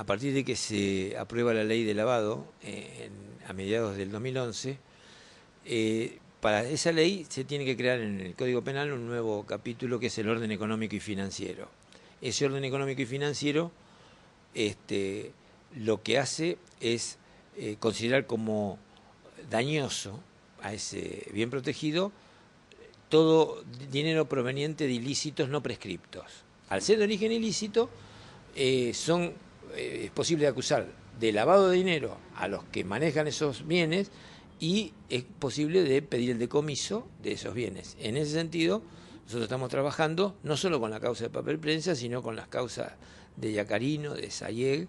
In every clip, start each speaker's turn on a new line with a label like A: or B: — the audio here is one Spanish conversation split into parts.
A: a partir de que se aprueba la ley de lavado eh, a mediados del 2011, eh, para esa ley se tiene que crear en el Código Penal un nuevo capítulo que es el orden económico y financiero. Ese orden económico y financiero este, lo que hace es eh, considerar como dañoso a ese bien protegido todo dinero proveniente de ilícitos no prescriptos. Al ser de origen ilícito, son eh, es posible acusar de lavado de dinero a los que manejan esos bienes y es posible de pedir el decomiso de esos bienes. En ese sentido, nosotros estamos trabajando no solo con la causa de papel prensa, sino con las causas de Yacarino, de Sayeg,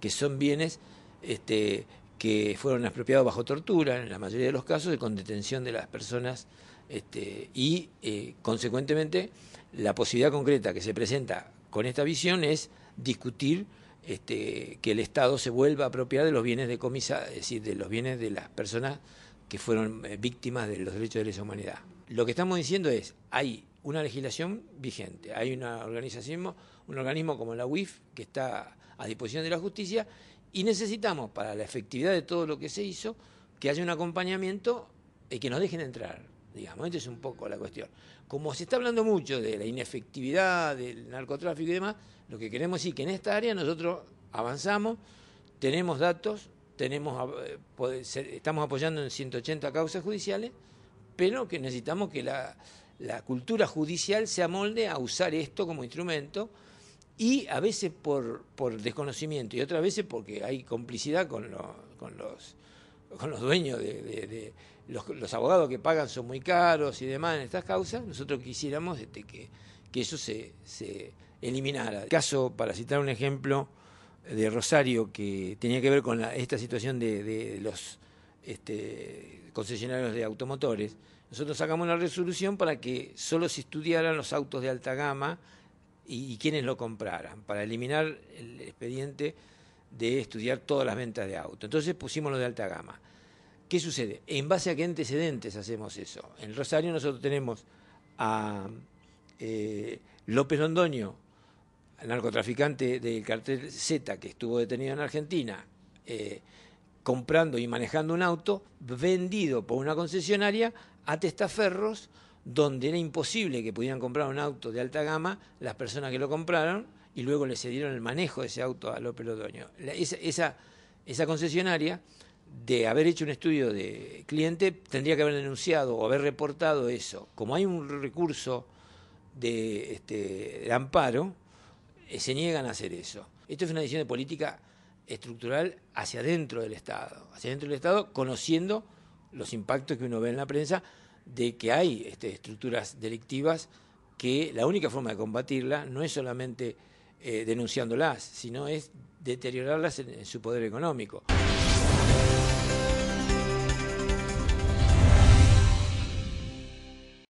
A: que son bienes este, que fueron expropiados bajo tortura, en la mayoría de los casos, y con detención de las personas, este, y eh, consecuentemente la posibilidad concreta que se presenta con esta visión es discutir este, que el Estado se vuelva a apropiar de los bienes de comisa, es decir, de los bienes de las personas que fueron eh, víctimas de los derechos de lesa humanidad. Lo que estamos diciendo es, hay una legislación vigente, hay una organización, un organismo como la UIF que está a disposición de la justicia y necesitamos para la efectividad de todo lo que se hizo que haya un acompañamiento y que nos dejen entrar, digamos. Esta es un poco la cuestión. Como se está hablando mucho de la inefectividad del narcotráfico y demás, lo que queremos decir que en esta área nosotros avanzamos, tenemos datos, tenemos, eh, estamos apoyando en 180 causas judiciales, pero que necesitamos que la, cultura judicial se amolde a usar esto como instrumento y a veces por, por desconocimiento y otras veces porque hay complicidad con los con los dueños de, los, abogados que pagan son muy caros y demás en estas causas, nosotros quisiéramos este, que, que, eso se, se eliminara. El caso, para citar un ejemplo, de Rosario que tenía que ver con esta situación de, los este, concesionarios de automotores, nosotros sacamos una resolución para que solo se estudiaran los autos de alta gama y quienes lo compraran, para eliminar el expediente de estudiar todas las ventas de auto. Entonces pusimos lo de alta gama. ¿Qué sucede? ¿En base a qué antecedentes hacemos eso? En Rosario nosotros tenemos a eh, López Londoño, narcotraficante del cartel Z que estuvo detenido en Argentina, eh, comprando y manejando un auto vendido por una concesionaria a testaferros, donde era imposible que pudieran comprar un auto de alta gama las personas que lo compraron y luego le cedieron el manejo de ese auto a López Lodoño. esa, esa, concesionaria, de haber hecho un estudio de cliente, tendría que haber denunciado o haber reportado eso. Como hay un recurso de, este, amparo, eh, se niegan a hacer eso. Esto es una decisión de política estructural hacia dentro del Estado, hacia dentro del Estado, conociendo los impactos que uno ve en la prensa de que hay este, estructuras delictivas que la única forma de combatirla no es solamente eh, denunciándolas, sino es deteriorarlas en su poder económico.